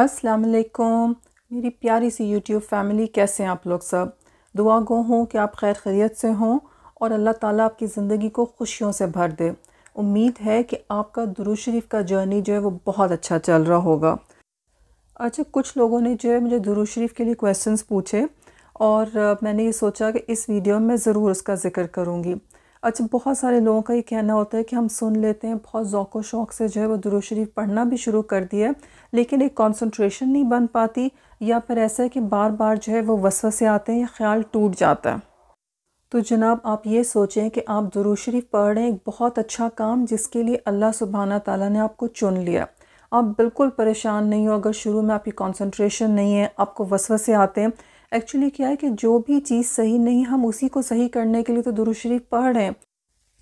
अस्सलाम वालेकुम मेरी प्यारी सी यूट्यूब फैमिली कैसे हैं आप लोग सब दुआ गो हूँ कि आप खैर खैरियत से हों और अल्लाह ताला आपकी ज़िंदगी को खुशियों से भर दे उम्मीद है कि आपका दुरू शरीफ का जर्नी जो है वो बहुत अच्छा चल रहा होगा अच्छा कुछ लोगों ने जो है मुझे दुरू शरीफ के लिए क्वेश्चंस पूछे और मैंने ये सोचा कि इस वीडियो में ज़रूर उसका ज़िक्र करूँगी अच्छा बहुत सारे लोगों का ये कहना होता है कि हम सुन लेते हैं बहुत ओक़ व शौक़ से जो है वो दुरूद शरीफ पढ़ना भी शुरू कर दिया है लेकिन एक कॉन्सनट्रेशन नहीं बन पाती या फिर ऐसा है कि बार बार जो है वो वसवसे आते हैं या ख्याल टूट जाता है तो जनाब आप ये सोचें कि आप दुरूद शरीफ पढ़ रहे हैं एक बहुत अच्छा काम जिसके लिए अल्लाह सुबहाना ताली ने आपको चुन लिया आप बिल्कुल परेशान नहीं हो अगर शुरू में आपकी कॉन्सनट्रेशन नहीं है आपको वसवसे आते हैं एक्चुअली क्या है कि जो भी चीज़ सही नहीं हम उसी को सही करने के लिए तो दुरुशरीफ शरीफ पढ़ रहे हैं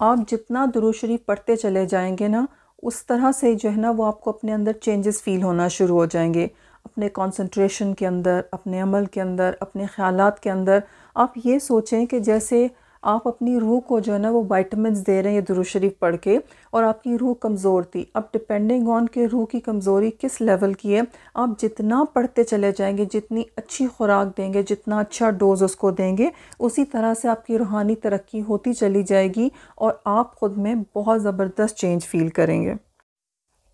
आप जितना दुरुशरीफ पढ़ते चले जाएंगे ना उस तरह से जो है ना वो आपको अपने अंदर चेंजेस फील होना शुरू हो जाएंगे अपने कंसंट्रेशन के अंदर अपने अमल के अंदर अपने ख्याल के अंदर आप ये सोचें कि जैसे आप अपनी रूह को जो है ना वो वाइटमिन दे रहे हैं दुरू शरीफ पढ़ के और आपकी रूह कमज़ोर थी अब डिपेंडिंग ऑन के रूह की कमज़ोरी किस लेवल की है आप जितना पढ़ते चले जाएंगे जितनी अच्छी खुराक देंगे जितना अच्छा डोज उसको देंगे उसी तरह से आपकी रूहानी तरक्की होती चली जाएगी और आप ख़ुद में बहुत ज़बरदस्त चेंज फील करेंगे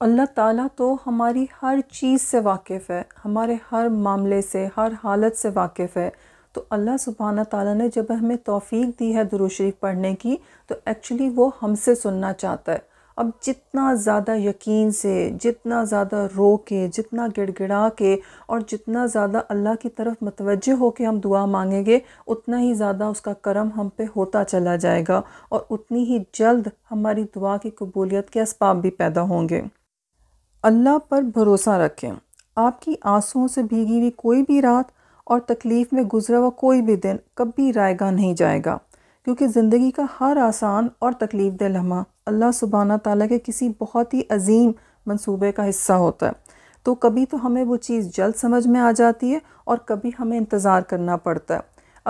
अल्लाह ताला तो हमारी हर चीज़ से वाकिफ़ है हमारे हर मामले से हर हालत से वाकिफ़ है तो अल्लाह सुबहान तला ने जब हमें तोफ़ी दी है दुरुशरीफ पढ़ने की तो एक्चुअली वो हमसे सुनना चाहता है अब जितना ज़्यादा यकीन से जितना ज़्यादा रो के जितना गिड़गिड़ा के और जितना ज़्यादा अल्लाह की तरफ मतवज के हम दुआ मांगेंगे उतना ही ज़्यादा उसका करम हम पे होता चला जाएगा और उतनी ही जल्द हमारी दुआ की कबूलियत के इसबाब भी पैदा होंगे अल्लाह पर भरोसा रखें आपकी आंसुओं से भीगी हुई कोई भी रात और तकलीफ़ में गुजरा हुआ कोई भी दिन कभी रायगा नहीं जाएगा क्योंकि ज़िंदगी का हर आसान और तकलीफ़ दह लम्हा अल्लाह सुबाना ताली के किसी बहुत ही अजीम मंसूबे का हिस्सा होता है तो कभी तो हमें वो चीज़ जल्द समझ में आ जाती है और कभी हमें इंतज़ार करना पड़ता है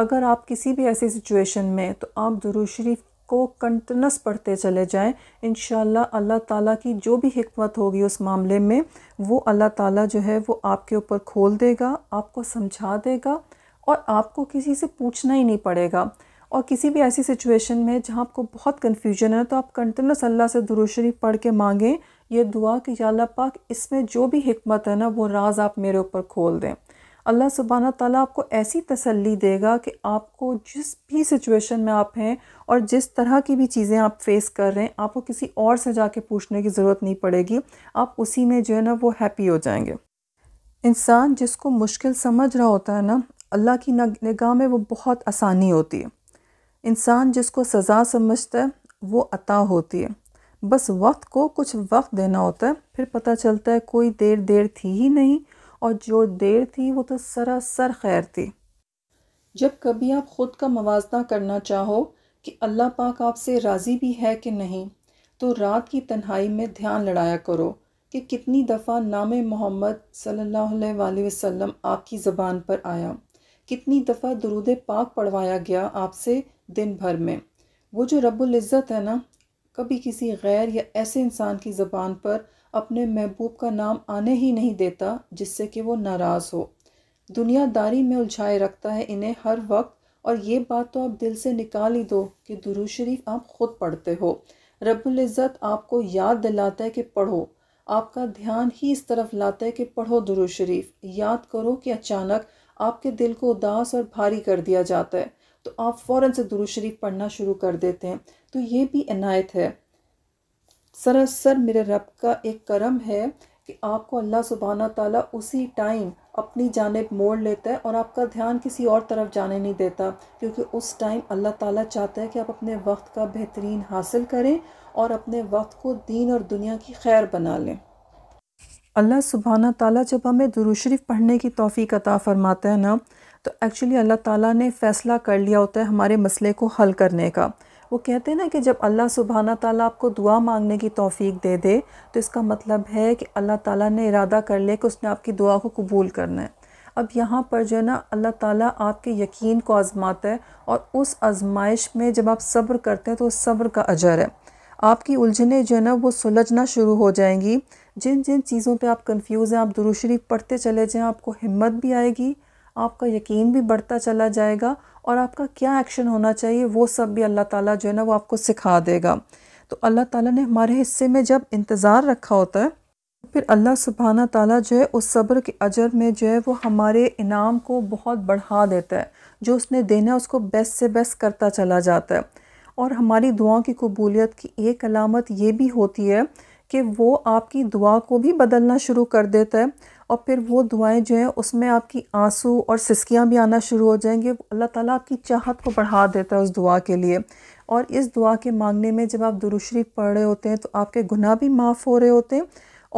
अगर आप किसी भी ऐसी सिचुएशन में तो आप दुरूद शरीफ को कंटिनस पढ़ते चले जाएं इन अल्लाह ताला की जो भी हमत होगी उस मामले में वो अल्लाह ताला जो है वो आपके ऊपर खोल देगा आपको समझा देगा और आपको किसी से पूछना ही नहीं पड़ेगा और किसी भी ऐसी सिचुएशन में जहाँ आपको बहुत कन्फ्यूजन है तो आप कंटिनस अल्लाह से दुरुशरी पढ़ के मांगें ये दुआ कि अल्लाह पाक इसमें जो भी हमत है ना वो राज आप मेरे ऊपर खोल दें अल्लाह सुबहाना ताला आपको ऐसी तसल्ली देगा कि आपको जिस भी सिचुएशन में आप हैं और जिस तरह की भी चीज़ें आप फेस कर रहे हैं आपको किसी और से जाके पूछने की ज़रूरत नहीं पड़ेगी आप उसी में जो है ना वो हैप्पी हो जाएंगे इंसान जिसको मुश्किल समझ रहा होता है ना अल्लाह की निगाह में वो बहुत आसानी होती है इंसान जिसको सज़ा समझता है वो अता होती है बस वक्त को कुछ वक्त देना होता है फिर पता चलता है कोई देर देर थी ही नहीं और जो देर थी वो तो सरासर खैर थी जब कभी आप ख़ुद का मवाजना करना चाहो कि अल्लाह पाक आपसे राज़ी भी है कि नहीं तो रात की तन्हाई में ध्यान लड़ाया करो कि कितनी दफ़ा नाम मोहम्मद सल्ला वसम आपकी ज़बान पर आया कितनी दफ़ा दरूद पाक पढ़वाया गया आपसे दिन भर में वो जो रबुल्ज़त है ना कभी किसी गैर या ऐसे इंसान की ज़बान पर अपने महबूब का नाम आने ही नहीं देता जिससे कि वो नाराज़ हो दुनियादारी में उलझाए रखता है इन्हें हर वक्त और ये बात तो आप दिल से निकाल ही दो कि दुरू शरीफ आप ख़ुद पढ़ते हो रबुल्ज़त आपको याद दिलाता है कि पढ़ो आपका ध्यान ही इस तरफ लाता है कि पढ़ो दुरू शरीफ याद करो कि अचानक आपके दिल को उदास और भारी कर दिया जाता है तो आप फ़ौर से दुरू शरीफ पढ़ना शुरू कर देते हैं तो ये भी इनायत है सरासर मेरे रब का एक करम है कि आपको अल्लाह सुबहाना ताला उसी टाइम अपनी जानब मोड़ लेता है और आपका ध्यान किसी और तरफ जाने नहीं देता क्योंकि उस टाइम अल्लाह ताला चाहता है कि आप अपने वक्त का बेहतरीन हासिल करें और अपने वक्त को दीन और दुनिया की खैर बना लें अल्लाह सुबहाना ताला जब हमें दुरुशरीफ पढ़ने की तोफ़ी अता फ़रमाता है ना तो एक्चुअली अल्लाह ताली ने फ़ैसला कर लिया होता है हमारे मसले को हल करने का वो कहते हैं ना कि जब अल्लाह सुबहाना ताला आपको दुआ मांगने की तौफीक दे दे तो इसका मतलब है कि अल्लाह ताला ने इरादा कर लिया कि उसने आपकी दुआ को कबूल करना है अब यहाँ पर जो है ना अल्लाह ताला आपके यकीन को आजमाता है और उस आजमाइश में जब आप सब्र करते हैं तो उस सब्र का अजर है आपकी उलझने जो है ना वो सुलझना शुरू हो जाएंगी जिन जिन चीज़ों पर आप कन्फ्यूज़ हैं आप दुरुशरी पढ़ते चले जाएँ आपको हिम्मत भी आएगी आपका यकीन भी बढ़ता चला जाएगा और आपका क्या एक्शन होना चाहिए वो सब भी अल्लाह ताला जो है ना वो आपको सिखा देगा तो अल्लाह ताला ने हमारे हिस्से में जब इंतज़ार रखा होता है फिर अल्लाह सुबहाना ताला जो है उस सब्र के अजर में जो है वो हमारे इनाम को बहुत बढ़ा देता है जो उसने देना है उसको बेस्ट से बेस्ट करता चला जाता है और हमारी दुआओं की कबूलियत की एक अलामत ये भी होती है कि वो आपकी दुआ को भी बदलना शुरू कर देता है और फिर वो दुआएं जो हैं उसमें आपकी आंसू और सिसकियाँ भी आना शुरू हो जाएंगे अल्लाह ताला आपकी चाहत को बढ़ा देता है उस दुआ के लिए और इस दुआ के मांगने में जब आप दुरुशरीफ पढ़ रहे होते हैं तो आपके गुनाह भी माफ़ हो रहे होते हैं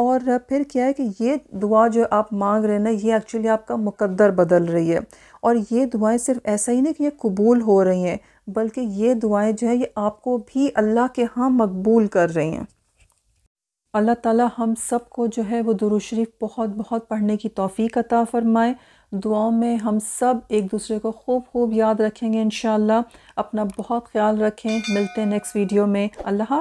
और फिर क्या है कि ये दुआ जो आप मांग रहे हैं ना ये एक्चुअली आपका मुकद्दर बदल रही है और ये दुआएं सिर्फ ऐसा ही नहीं कि ये कबूल हो रही हैं बल्कि ये दुआएं जो है ये आपको भी अल्लाह के यहाँ मकबूल कर रही हैं अल्लाह ताला हम सब को जो है वो दुरूद शरीफ बहुत बहुत पढ़ने की तोफ़ी अता फ़रमाए दुआओं में हम सब एक दूसरे को खूब खूब याद रखेंगे इन अपना बहुत ख्याल रखें मिलते हैं नेक्स्ट वीडियो में अल्लाह